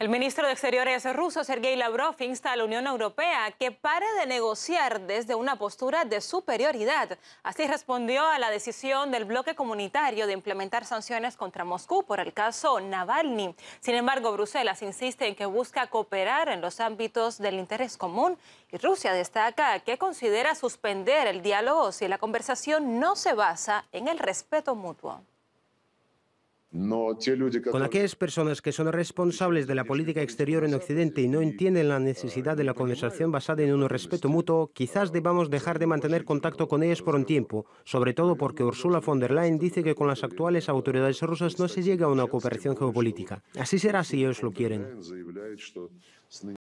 El ministro de Exteriores ruso, Sergei Lavrov, insta a la Unión Europea que pare de negociar desde una postura de superioridad. Así respondió a la decisión del bloque comunitario de implementar sanciones contra Moscú por el caso Navalny. Sin embargo, Bruselas insiste en que busca cooperar en los ámbitos del interés común y Rusia destaca que considera suspender el diálogo si la conversación no se basa en el respeto mutuo. Con aquellas personas que son responsables de la política exterior en Occidente y no entienden la necesidad de la conversación basada en un respeto mutuo, quizás debamos dejar de mantener contacto con ellas por un tiempo, sobre todo porque Ursula von der Leyen dice que con las actuales autoridades rusas no se llega a una cooperación geopolítica. Así será si ellos lo quieren.